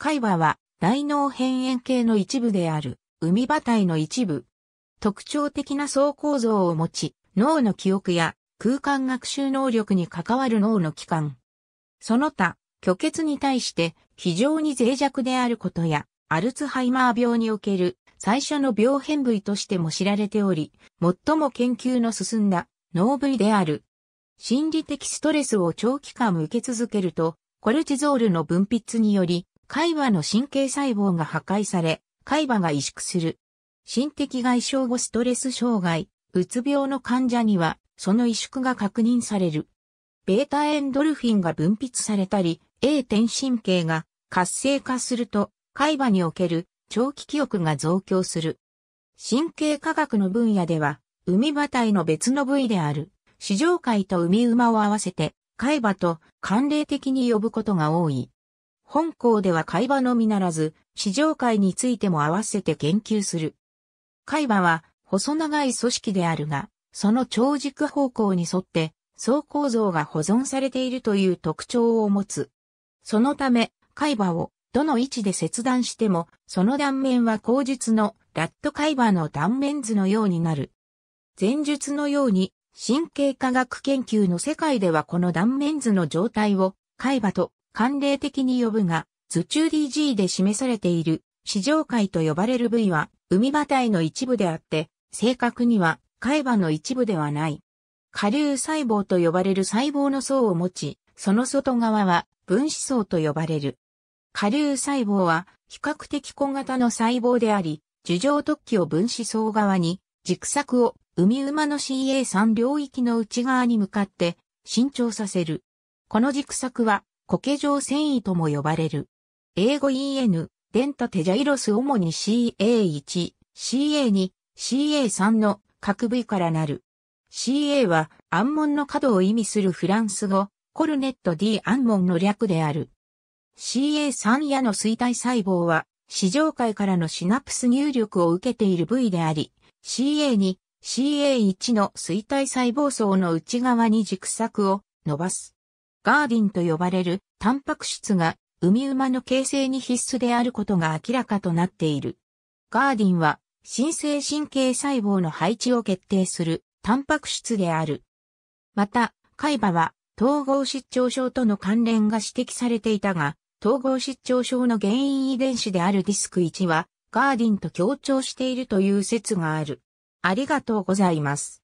海馬は、大脳辺縁系の一部である、海馬体の一部。特徴的な層構造を持ち、脳の記憶や空間学習能力に関わる脳の器官。その他、虚血に対して非常に脆弱であることや、アルツハイマー病における最初の病変部位としても知られており、最も研究の進んだ脳部位である。心理的ストレスを長期間受け続けると、コルチゾールの分泌により海馬の神経細胞が破壊され、海馬が萎縮する。心的外傷後ストレス障害、うつ病の患者には、その萎縮が確認される。ベータエンドルフィンが分泌されたり、A 点神経が活性化すると、海馬における長期記憶が増強する。神経科学の分野では、海馬体の別の部位である、市場海と海馬を合わせて、海馬と関連的に呼ぶことが多い。本校では海馬のみならず、市場界についても合わせて研究する。海馬は細長い組織であるが、その長軸方向に沿って層構造が保存されているという特徴を持つ。そのため、海馬をどの位置で切断しても、その断面は後述のラット海馬の断面図のようになる。前述のように、神経科学研究の世界ではこの断面図の状態を海馬と慣例的に呼ぶが、図中 DG で示されている、市場海と呼ばれる部位は、海馬体の一部であって、正確には、海馬の一部ではない。下流細胞と呼ばれる細胞の層を持ち、その外側は分子層と呼ばれる。下流細胞は比較的小型の細胞であり、樹状突起を分子層側に、軸索を海馬の CA3 領域の内側に向かって伸長させる。この軸索は苔状繊維とも呼ばれる。英語 EN、デンタテジャイロス主に CA1、CA2、CA3 の各部位からなる。CA は暗門の角を意味するフランス語、コルネット D 暗門の略である。CA3 やの衰退細胞は、市場界からのシナプス入力を受けている部位であり、CA2、CA1 の衰退細胞層の内側に軸索を伸ばす。ガーディンと呼ばれるタンパク質が海馬の形成に必須であることが明らかとなっている。ガーディンは新生神経細胞の配置を決定するタンパク質である。また、海馬は統合失調症との関連が指摘されていたが、統合失調症の原因遺伝子であるディスク1はガーディンと協調しているという説がある。ありがとうございます。